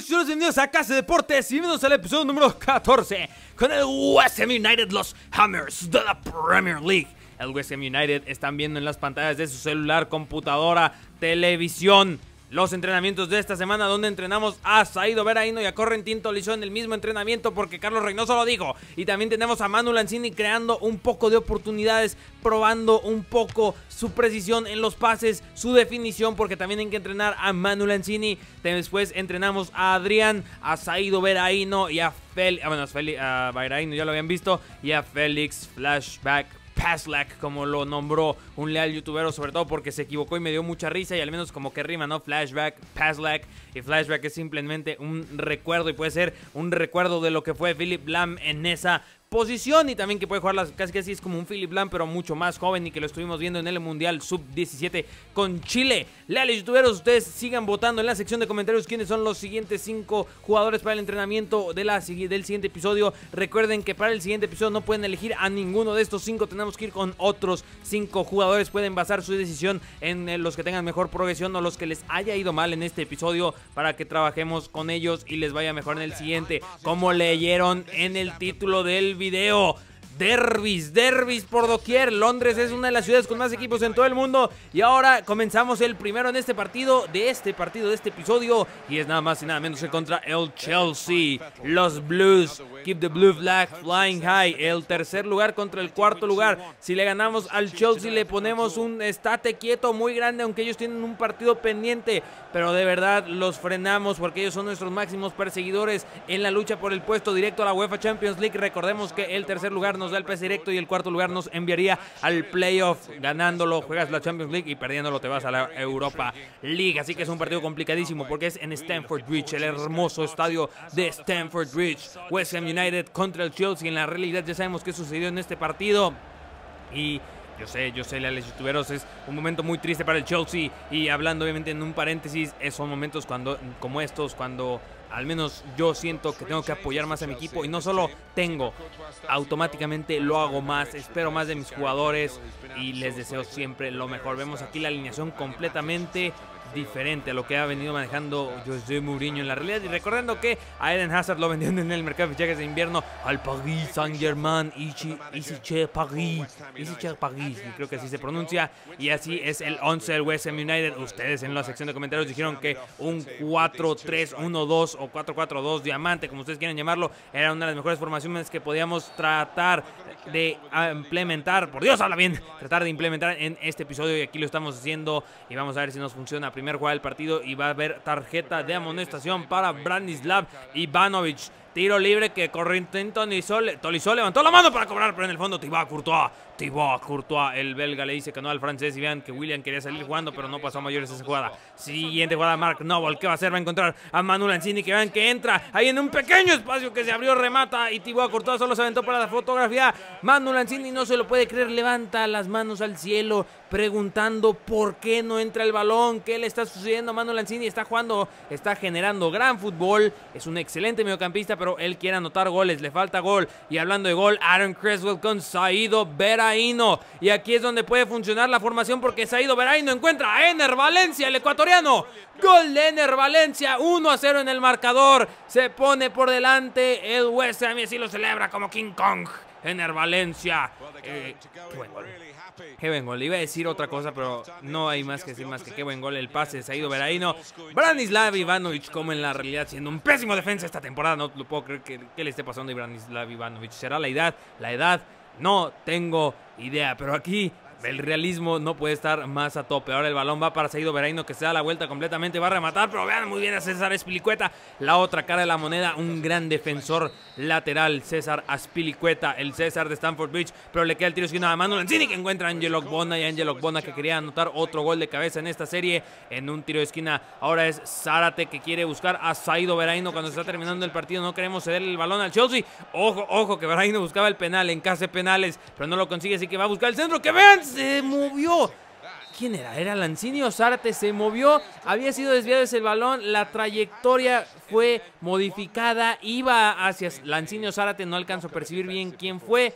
Bienvenidos a Casa de Deportes y bienvenidos al episodio número 14 con el West Ham United, los Hammers de la Premier League. El West Ham United están viendo en las pantallas de su celular, computadora, televisión, los entrenamientos de esta semana donde entrenamos a Saido Veraino y a Correntín Tolizó en el mismo entrenamiento porque Carlos Reynoso lo dijo. Y también tenemos a Manu Lanzini creando un poco de oportunidades, probando un poco su precisión en los pases, su definición porque también hay que entrenar a Manu Lanzini. Después entrenamos a Adrián, a Saido Veraino y a Félix, ah, bueno, a a ya lo habían visto, y a Félix Flashback Paslack, como lo nombró un leal youtuber, sobre todo porque se equivocó y me dio mucha risa y al menos como que rima, ¿no? Flashback, Paslack y flashback es simplemente un recuerdo y puede ser un recuerdo de lo que fue Philip Lam en esa posición y también que puede jugar las, casi casi es como un Philip Lam, pero mucho más joven y que lo estuvimos viendo en el Mundial Sub-17 con Chile. Leales youtuberos, ustedes sigan votando en la sección de comentarios quiénes son los siguientes 5 jugadores para el entrenamiento de la, del siguiente episodio. Recuerden que para el siguiente episodio no pueden elegir a ninguno de estos 5, tenemos que ir con otros 5 jugadores. Pueden basar su decisión en eh, los que tengan mejor progresión o los que les haya ido mal en este episodio para que trabajemos con ellos y les vaya mejor en el siguiente. Como leyeron en el título del video video derbis, derbis por doquier. Londres es una de las ciudades con más equipos en todo el mundo. Y ahora comenzamos el primero en este partido, de este partido, de este episodio. Y es nada más y nada menos que contra el Chelsea. Los Blues, keep the blue flag flying high. El tercer lugar contra el cuarto lugar. Si le ganamos al Chelsea, le ponemos un estate quieto muy grande, aunque ellos tienen un partido pendiente. Pero de verdad los frenamos porque ellos son nuestros máximos perseguidores en la lucha por el puesto directo a la UEFA Champions League. Recordemos que el tercer lugar no nos da el pase directo y el cuarto lugar nos enviaría al playoff. Ganándolo juegas la Champions League y perdiéndolo te vas a la Europa League. Así que es un partido complicadísimo porque es en Stamford Bridge, el hermoso estadio de Stamford Bridge. West Ham United contra el Chelsea. En la realidad ya sabemos qué sucedió en este partido. Y yo sé, yo sé, leales youtuberos, es un momento muy triste para el Chelsea. Y hablando obviamente en un paréntesis, esos momentos cuando, como estos, cuando al menos yo siento que tengo que apoyar más a mi equipo y no solo tengo, automáticamente lo hago más, espero más de mis jugadores y les deseo siempre lo mejor. Vemos aquí la alineación completamente diferente a lo que ha venido manejando José Mourinho en la realidad. Y recordando que a Eden Hazard lo vendieron en el mercado de fichajes de invierno al Paris Saint-Germain, Isiche Paris, y creo que así se pronuncia. Y así es el 11 del West Ham United. Ustedes en la sección de comentarios dijeron que un 4-3-1-2 o 4-4-2 diamante, como ustedes quieran llamarlo, era una de las mejores formaciones que podíamos tratar de implementar. Por Dios, habla bien, tratar de implementar en este episodio. Y aquí lo estamos haciendo. Y vamos a ver si nos funciona primer jugada del partido y va a haber tarjeta de amonestación para Branislav Ivanovic. Tiro libre que Sol Tolizó, Tolizó levantó la mano para cobrar, pero en el fondo Thibaut Courtois. Thibaut Courtois, el belga le dice que no al francés. Y vean que William quería salir jugando, pero no pasó a mayores esa jugada. Siguiente jugada, Mark Noble. ¿Qué va a hacer? Va a encontrar a Manuel Lanzini, que vean que entra ahí en un pequeño espacio que se abrió, remata. Y Thibaut Courtois solo se aventó para la fotografía. Manu Lanzini no se lo puede creer, levanta las manos al cielo, preguntando por qué no entra el balón, qué le está sucediendo a Manu Lanzini. Está jugando, está generando gran fútbol. Es un excelente mediocampista, pero él quiere anotar goles, le falta gol. Y hablando de gol, Aaron Creswell con Saído Veraino. Y aquí es donde puede funcionar la formación porque Saído Veraino encuentra a Ener Valencia, el ecuatoriano. Gol de Ener Valencia, 1 a 0 en el marcador. Se pone por delante el West Ham y así lo celebra como King Kong. Ener Valencia. Eh, Qué buen gol. Iba a decir otra cosa, pero no hay más que decir más que qué buen gol. El pase ha ido no, Branislav Ivanovic, como en la realidad, siendo un pésimo defensa esta temporada. No lo puedo creer que, le esté pasando a Branislav Ivanovic. ¿Será la edad? La edad. No tengo idea, pero aquí el realismo no puede estar más a tope. Ahora el balón va para Saido Veraino que se da la vuelta completamente, va a rematar, pero vean muy bien a César Espilicueta. La otra cara de la moneda, un gran defensor lateral, César Aspilicueta, el César de Stanford Beach, pero le queda el tiro esquina a Manuel Lanzini que encuentra a Angelo Bona y Angelo Bona que quería anotar otro gol de cabeza en esta serie en un tiro de esquina. Ahora es Zárate que quiere buscar a Saido Veraino cuando se está terminando el partido. No queremos ceder el balón al Chelsea. Ojo, ojo, que Veraino buscaba el penal en casa de penales, pero no lo consigue, así que va a buscar el centro. ¡Que vence se movió. ¿Quién era? ¿Era Lancinio Zárate, Se movió, había sido desviado ese balón, la trayectoria fue modificada, iba hacia Lancinio Zárate, no alcanzó a percibir bien quién fue.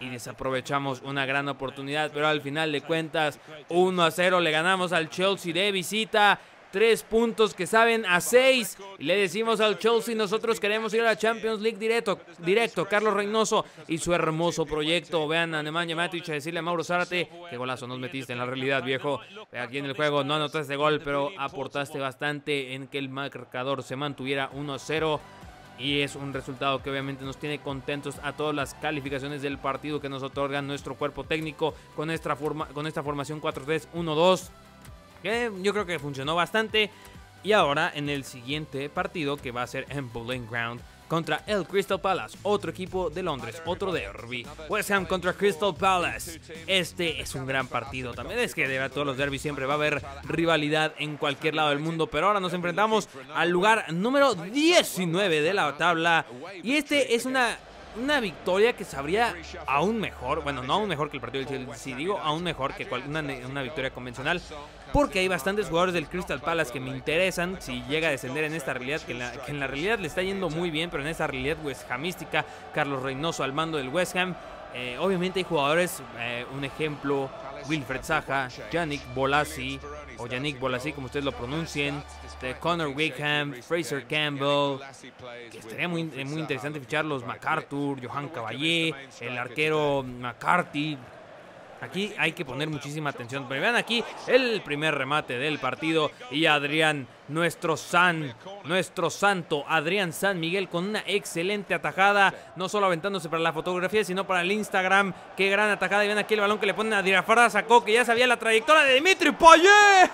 Y desaprovechamos una gran oportunidad, pero al final de cuentas, 1 a 0 le ganamos al Chelsea de visita tres puntos que saben a seis. Y le decimos al Chelsea, nosotros queremos ir a la Champions League directo. directo. Carlos Reynoso y su hermoso proyecto. Vean a Nemanja Matic a decirle a Mauro Zárate, qué golazo nos metiste en la realidad, viejo. Aquí en el juego no anotaste gol, pero aportaste bastante en que el marcador se mantuviera 1-0. Y es un resultado que obviamente nos tiene contentos a todas las calificaciones del partido que nos otorga nuestro cuerpo técnico con esta, con esta formación 4-3-1-2 yo creo que funcionó bastante. Y ahora en el siguiente partido que va a ser en Bowling Ground contra el Crystal Palace, otro equipo de Londres, otro derby. West Ham contra Crystal Palace. Este es un gran partido también. Es que de todos los derbis siempre va a haber rivalidad en cualquier lado del mundo, pero ahora nos enfrentamos al lugar número 19 de la tabla. Y este es una una victoria que sabría aún mejor, bueno, no aún mejor que el partido del Si digo aún mejor que una, victoria convencional, porque hay bastantes jugadores del Crystal Palace que me interesan si llega a descender en esta realidad, que en la, realidad le está yendo muy bien, pero en esta realidad West pues, Hamística, Carlos Reynoso al mando del West Ham. Eh, obviamente hay jugadores, eh, un ejemplo, Wilfred Zaha, Yannick Bolassi, o Yannick Bolasi, como ustedes lo pronuncien, de Connor Wickham, Fraser Campbell, que estaría muy, eh, muy interesante ficharlos, MacArthur, Johan Caballé, el arquero McCarthy, Aquí hay que poner muchísima atención. Pero vean aquí el primer remate del partido. Y Adrián, nuestro San, nuestro santo Adrián San Miguel con una excelente atajada. No solo aventándose para la fotografía, sino para el Instagram. Qué gran atajada. Y vean aquí el balón que le ponen a Dirafara. Sacó que ya sabía la trayectoria de Dimitri Payet.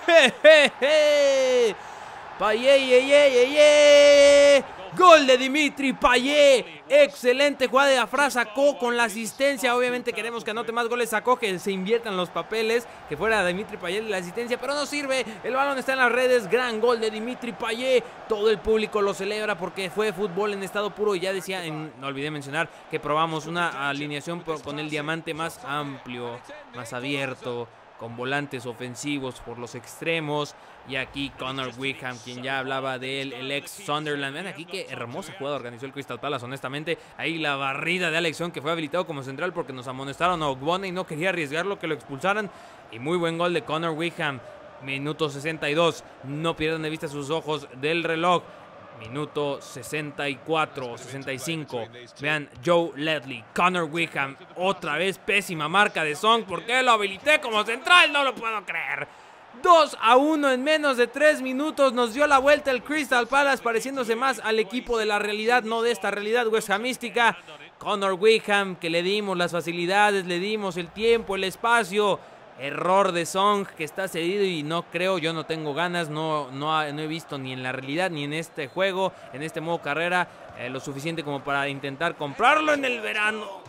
Payet, Gol de Dimitri Payet. Excelente jugada de Afra. Sacó con la asistencia. Obviamente queremos que anote más goles. Sacó que se inviertan los papeles. Que fuera Dimitri Payet la asistencia. Pero no sirve. El balón está en las redes. Gran gol de Dimitri Payet. Todo el público lo celebra porque fue fútbol en estado puro. Y ya decía, no olvidé mencionar que probamos una alineación con el diamante más amplio, más abierto con volantes ofensivos por los extremos. Y aquí Connor Wickham, quien ya hablaba de él, el ex Sunderland. Vean aquí qué hermosa jugada organizó el Crystal Palace, honestamente. Ahí la barrida de elección que fue habilitado como central porque nos amonestaron a Ogbonna y no quería arriesgarlo que lo expulsaran. Y muy buen gol de Connor Wickham. Minuto 62. No pierdan de vista sus ojos del reloj. Minuto 64, 65. Vean, Joe Ledley, Connor Wickham. Otra vez pésima marca de Song. porque lo habilité como central? No lo puedo creer. 2 a 1 en menos de 3 minutos nos dio la vuelta el Crystal Palace pareciéndose más al equipo de la realidad, no de esta realidad West Hamística. Connor Wickham que le dimos las facilidades, le dimos el tiempo, el espacio Error de Song que está cedido y no creo, yo no tengo ganas, no, no, he visto ni en la realidad ni en este juego, en este modo carrera, eh, lo suficiente como para intentar comprarlo en el verano.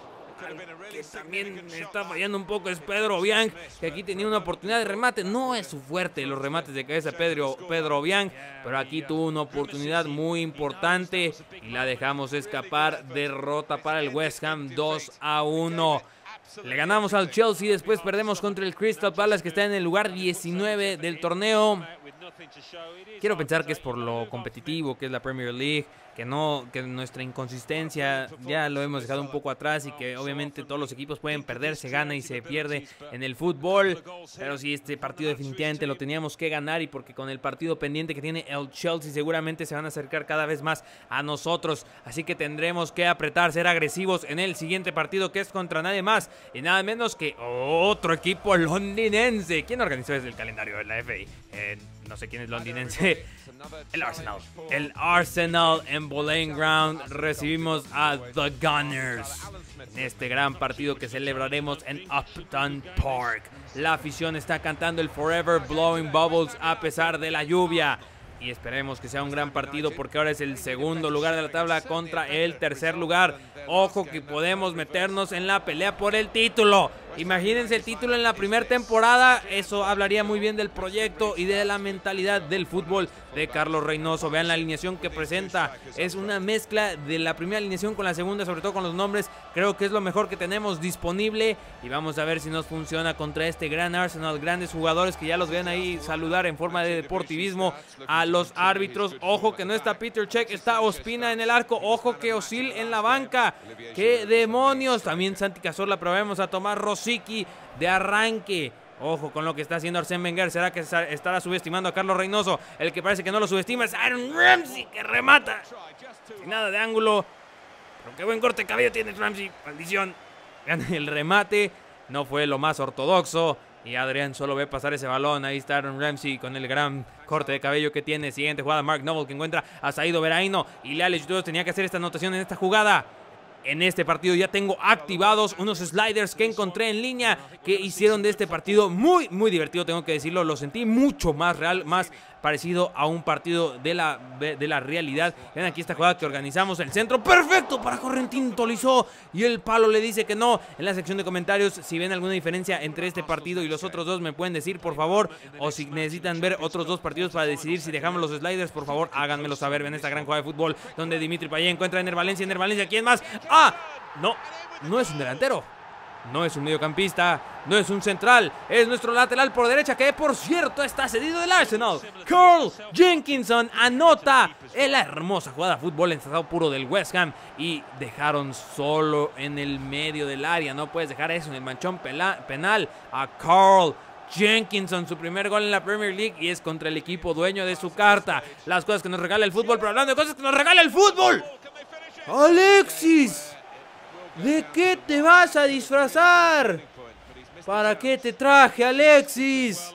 Que también está fallando un poco es Pedro Obiang, que aquí tenía una oportunidad de remate. No es su fuerte los remates de cabeza Pedro, Pedro pero aquí tuvo una oportunidad muy importante y la dejamos escapar. Derrota para el West Ham 2 a 1. Le ganamos al Chelsea, después perdemos contra el Crystal Palace que está en el lugar 19 del torneo. Quiero pensar que es por lo competitivo que es la Premier League, que no, que nuestra inconsistencia ya lo hemos dejado un poco atrás y que obviamente todos los equipos pueden perder, se gana y se pierde en el fútbol. Pero si sí, este partido definitivamente lo teníamos que ganar y porque con el partido pendiente que tiene el Chelsea seguramente se van a acercar cada vez más a nosotros. Así que tendremos que apretar, ser agresivos en el siguiente partido que es contra nadie más y nada menos que otro equipo londinense. ¿Quién organizó desde el calendario de la FA? Eh, no sé quién es ah, londinense. El Arsenal. El Arsenal en Bowling Ground. Recibimos a The Gunners. En este gran partido que celebraremos en Upton Park. La afición está cantando el Forever Blowing Bubbles a pesar de la lluvia y esperemos que sea un gran partido porque ahora es el segundo lugar de la tabla contra el tercer lugar. Ojo que podemos meternos en la pelea por el título. Imagínense el título en la primera temporada, eso hablaría muy bien del proyecto y de la mentalidad del fútbol de Carlos Reynoso. Vean la alineación que presenta, es una mezcla de la primera alineación con la segunda, sobre todo con los nombres. Creo que es lo mejor que tenemos disponible y vamos a ver si nos funciona contra este gran Arsenal, grandes jugadores que ya los ven ahí saludar en forma de deportivismo a los árbitros. Ojo que no está Peter Check, está Ospina en el arco, ojo que Osil en la banca. ¡Qué demonios! También Santi Cazorla, probemos a tomar Rossi Chiqui de arranque. Ojo con lo que está haciendo Arsène Wenger. ¿Será que estará subestimando a Carlos Reynoso? El que parece que no lo subestima es Aaron Ramsey, que remata. nada de ángulo. Pero qué buen corte de cabello tiene Ramsey. Maldición. El remate no fue lo más ortodoxo. Y Adrián solo ve pasar ese balón. Ahí está Aaron Ramsey con el gran corte de cabello que tiene. Siguiente jugada, Mark Noble que encuentra a Saido Veraino. Y Leales todos tenía que hacer esta anotación en esta jugada. En este partido ya tengo activados unos sliders que encontré en línea que hicieron de este partido muy, muy divertido, tengo que decirlo. Lo sentí mucho más real, más parecido a un partido de la, de la realidad. ven aquí esta jugada que organizamos, el centro perfecto para Correntín Tolizó y el palo le dice que no. En la sección de comentarios, si ven alguna diferencia entre este partido y los otros dos, me pueden decir por favor, o si necesitan ver otros dos partidos para decidir si dejamos los sliders, por favor, háganmelo saber. Ven esta gran jugada de fútbol donde Dimitri Payet encuentra a Ener Valencia, Ener Valencia, ¿quién más? ¡Ah! No, no es un delantero. No es un mediocampista, no es un central, es nuestro lateral por derecha que por cierto está cedido del Arsenal. Carl Jenkinson anota en la hermosa jugada de fútbol estado puro del West Ham y dejaron solo en el medio del área. No puedes dejar eso en el manchón penal a Carl Jenkinson, su primer gol en la Premier League y es contra el equipo dueño de su carta. Las cosas que nos regala el fútbol, pero hablando de cosas que nos regala el fútbol. Alexis. ¿De qué te vas a disfrazar? ¿Para qué te traje, Alexis?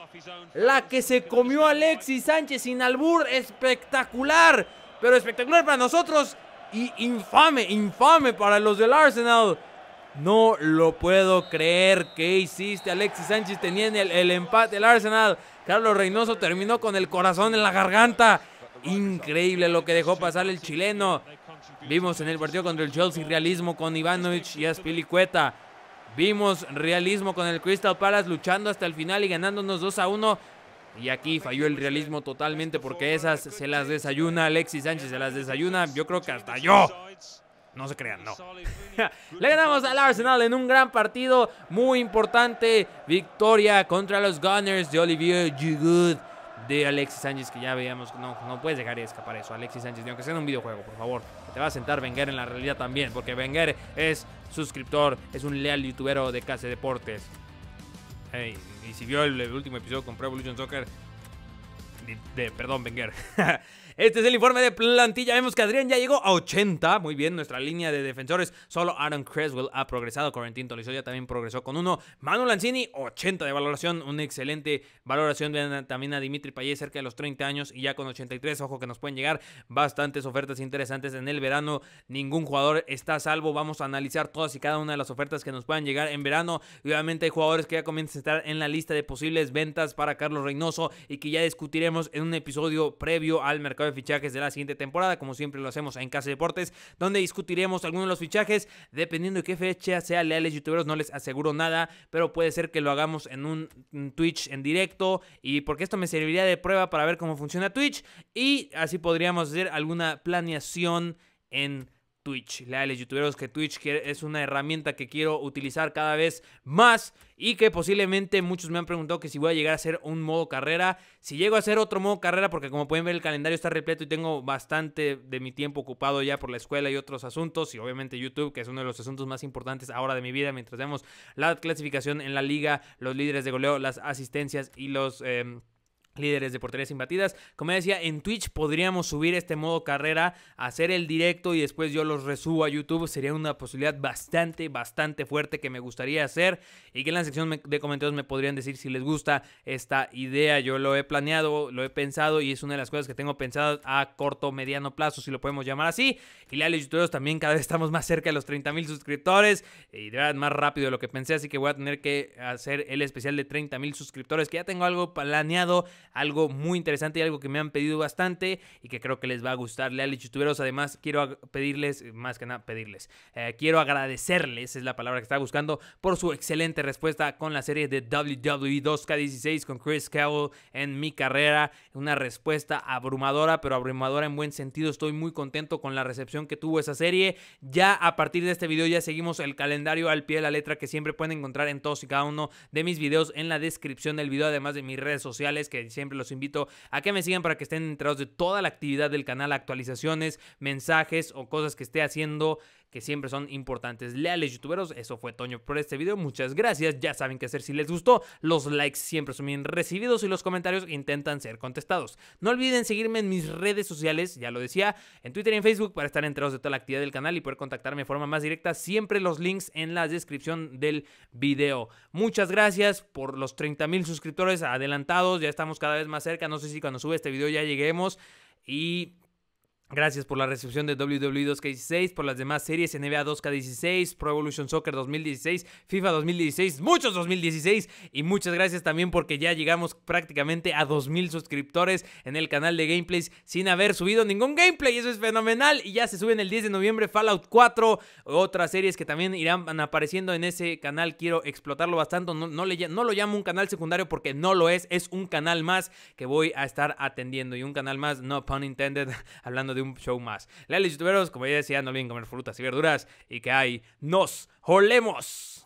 La que se comió Alexis Sánchez sin albur, espectacular. Pero espectacular para nosotros y infame, infame para los del Arsenal. No lo puedo creer. ¿Qué hiciste? Alexis Sánchez tenía el, el empate el Arsenal. Carlos Reynoso terminó con el corazón en la garganta. Increíble lo que dejó pasar el chileno. Vimos en el partido contra el Chelsea realismo con Ivanovic y Aspilicueta. Vimos realismo con el Crystal Palace luchando hasta el final y ganándonos 2 a 1. Y aquí falló el realismo totalmente porque esas se las desayuna Alexis Sánchez, se las desayuna. Yo creo que hasta yo. No se crean, no. Le ganamos al Arsenal en un gran partido muy importante. Victoria contra los Gunners de Olivier Giroud de Alexis Sánchez, que ya veíamos. No, no puedes dejar de escapar eso, Alexis Sánchez, aunque sea en un videojuego, por favor te va a sentar Wenger en la realidad también, porque Wenger es suscriptor, es un leal youtubero de Case Deportes. y si vio el, último episodio con Pro Evolution Soccer, de, perdón, Wenger. Este es el informe de plantilla. Vemos que Adrián ya llegó a 80. Muy bien, nuestra línea de defensores. Solo Aaron Creswell ha progresado. Corentin ya también progresó con uno. Manu Lanzini, 80 de valoración. Una excelente valoración también a Dimitri Payet, cerca de los 30 años y ya con 83. Ojo que nos pueden llegar bastantes ofertas interesantes en el verano. Ningún jugador está a salvo. Vamos a analizar todas y cada una de las ofertas que nos puedan llegar en verano. obviamente hay jugadores que ya comienzan a estar en la lista de posibles ventas para Carlos Reynoso y que ya discutiremos en un episodio previo al mercado de fichajes de la siguiente temporada, como siempre lo hacemos en Casa Deportes, donde discutiremos algunos de los fichajes, dependiendo de qué fecha sea, leales youtuberos, no les aseguro nada, pero puede ser que lo hagamos en un Twitch en directo, y porque esto me serviría de prueba para ver cómo funciona Twitch, y así podríamos hacer alguna planeación en Twitch. Leales youtuberos que Twitch es una herramienta que quiero utilizar cada vez más y que posiblemente muchos me han preguntado que si voy a llegar a hacer un modo carrera. Si llego a hacer otro modo carrera, porque como pueden ver el calendario está repleto y tengo bastante de mi tiempo ocupado ya por la escuela y otros asuntos y obviamente YouTube, que es uno de los asuntos más importantes ahora de mi vida mientras vemos la clasificación en la liga, los líderes de goleo, las asistencias y los... Em, líderes de porterías imbatidas. Como decía, en Twitch podríamos subir este modo carrera, hacer el directo y después yo los resubo a YouTube. Sería una posibilidad bastante, bastante fuerte que me gustaría hacer y que en la sección de comentarios me podrían decir si les gusta esta idea. Yo lo he planeado, lo he pensado y es una de las cosas que tengo pensado a corto, mediano plazo, si lo podemos llamar así. Y leales youtubers también cada vez estamos más cerca de los 30 mil suscriptores y de verdad más rápido de lo que pensé, así que voy a tener que hacer el especial de 30 mil suscriptores que ya tengo algo planeado algo muy interesante y algo que me han pedido bastante y que creo que les va a gustar. Leales youtuberos, además quiero pedirles, más que nada pedirles, eh, quiero agradecerles, es la palabra que estaba buscando, por su excelente respuesta con la serie de WWE 2K16 con Chris Cowell en mi carrera. Una respuesta abrumadora, pero abrumadora en buen sentido. Estoy muy contento con la recepción que tuvo esa serie. Ya a partir de este video ya seguimos el calendario al pie de la letra que siempre pueden encontrar en todos y cada uno de mis videos en la descripción del video, además de mis redes sociales que siempre los invito a que me sigan para que estén enterados de toda la actividad del canal, actualizaciones, mensajes o cosas que esté haciendo que siempre son importantes. Leales youtuberos, eso fue Toño por este video. Muchas gracias. Ya saben qué hacer si les gustó. Los likes siempre son bien recibidos y los comentarios intentan ser contestados. No olviden seguirme en mis redes sociales, ya lo decía, en Twitter y en Facebook para estar enterados de toda la actividad del canal y poder contactarme de forma más directa. Siempre los links en la descripción del video. Muchas gracias por los 30 mil suscriptores adelantados. Ya estamos cada vez más cerca. No sé si cuando sube este video ya lleguemos. Y Gracias por la recepción de WWE 2K16, por las demás series, NBA 2K16, Pro Evolution Soccer 2016, FIFA 2016, muchos 2016 y muchas gracias también porque ya llegamos prácticamente a 2000 suscriptores en el canal de gameplays sin haber subido ningún gameplay, eso es fenomenal y ya se suben el 10 de noviembre Fallout 4, otras series que también irán apareciendo en ese canal, quiero explotarlo bastante, no, no, lo llamo un canal secundario porque no lo es, es un canal más que voy a estar atendiendo y un canal más, no pun intended, hablando de un show más. Leales youtuberos, como ya decía, no olviden comer frutas y verduras y que hay nos olemos.